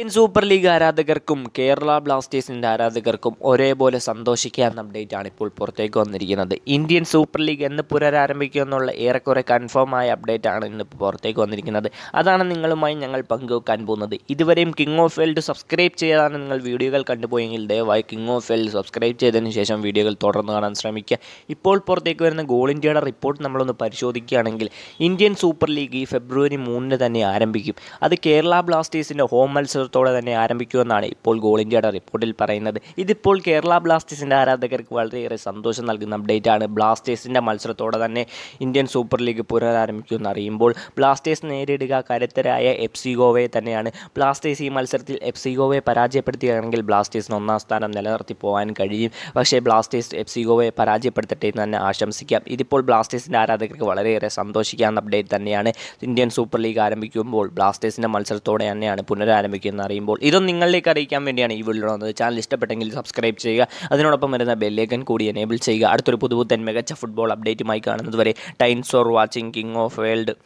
Indian super league ആരാധകർക്കും കേരള ബ്ലാസ്റ്റേഴ്സിൻ്റെ ആരാധകർക്കും ഒരേപോലെ സന്തോഷിക്കാവുന്ന അപ്ഡേറ്റ് ആണ് ഇപ്പോൾ പുറത്തേക്ക് വന്നിരിക്കുന്നത് ഇന്ത്യൻ സൂപ്പർ ലീഗ് എന്ന് എന്നുള്ള ഏറെക്കുറെ കൺഫേം ആയ അപ്ഡേറ്റ് ആണ് ഇന്ന് പുറത്തേക്ക് വന്നിരിക്കുന്നത് അതാണ് നിങ്ങളുമായി ഞങ്ങൾ പങ്കുവെക്കാൻ പോകുന്നത് ഇതുവരെയും കിങ് ഓഫ് വേൾഡ് സബ്സ്ക്രൈബ് ചെയ്താണ് നിങ്ങൾ വീഡിയോകൾ കണ്ടുപോയെങ്കിൽ ദയവായി കിങ് ഓഫ് വേൾഡ് സബ്സ്ക്രൈബ് ചെയ്തതിന് ശേഷം വീഡിയോകൾ തുടർന്ന് കാണാൻ ശ്രമിക്കുക ഇപ്പോൾ പുറത്തേക്ക് വരുന്ന ഗോൾ ഇന്ത്യയുടെ റിപ്പോർട്ട് നമ്മളൊന്ന് പരിശോധിക്കുകയാണെങ്കിൽ ഇന്ത്യൻ സൂപ്പർ ലീഗ് ഈ ഫെബ്രുവരി മൂന്നിന് തന്നെ ആരംഭിക്കും അത് കേരള ബ്ലാസ്റ്റേഴ്സിൻ്റെ ഹോം മത്സരം സന്തോഷത്തോടെ തന്നെ ആരംഭിക്കുമെന്നാണ് ഇപ്പോൾ ഗോൾ ഇന്ത്യയുടെ റിപ്പോർട്ടിൽ പറയുന്നത് ഇതിപ്പോൾ കേരള ബ്ലാസ്റ്റേഴ്സിൻ്റെ ആരാധകർക്ക് വളരെയേറെ സന്തോഷം നൽകുന്ന അപ്ഡേറ്റ് ആണ് ബ്ലാസ്റ്റേഴ്സിൻ്റെ മത്സരത്തോടെ തന്നെ ഇന്ത്യൻ സൂപ്പർ ലീഗ് പുനരാരംഭിക്കുമെന്ന് അറിയുമ്പോൾ ബ്ലാസ്റ്റേഴ്സ് നേരിടുക കരുത്തരായ എഫ് സി ഗോവയെ തന്നെയാണ് ബ്ലാസ്റ്റേഴ്സ് ഈ മത്സരത്തിൽ എഫ് സി ഗോവയെ പരാജയപ്പെടുത്തുകയാണെങ്കിൽ ബ്ലാസ്റ്റേഴ്സിന് ഒന്നാം സ്ഥാനം നിലനിർത്തി പോകാൻ കഴിയും പക്ഷേ ബ്ലാസ്റ്റേഴ്സ് എഫ് സി ഗോവയെ പരാജയപ്പെടുത്തട്ടെ എന്ന് തന്നെ ആശംസിക്കാം ഇതിപ്പോൾ ബ്ലാസ്റ്റേഴ്സിൻ്റെ ആരാധകർക്ക് വളരെയേറെ സന്തോഷിക്കാവുന്ന അപ്ഡേറ്റ് തന്നെയാണ് ഇന്ത്യൻ സൂപ്പർ ലീഗ് ആരംഭിക്കുമ്പോൾ ബ്ലാസ്റ്റേഴ്സിൻ്റെ മത്സരത്തോടെ തന്നെയാണ് പുനരാരംഭിക്കുന്നത് അറിയുമ്പോൾ ഇതും നിങ്ങളിലേക്ക് അറിയിക്കാൻ വേണ്ടിയാണ് ഈ വീഡിയോ വന്നത് ചാനൽ ഇഷ്ടപ്പെട്ടെങ്കിൽ സബ്സ്ക്രൈബ് ചെയ്യുക അതിനോടൊപ്പം വരുന്ന ബെല്ലേക്കൻ കൂടി എനേബിൾ ചെയ്യുക അടുത്തൊരു പുതുപുത്തൻ മികച്ച ഫുട്ബോൾ അപ്ഡേറ്റുമായി കാണുന്നതുവരെ times for watching king of world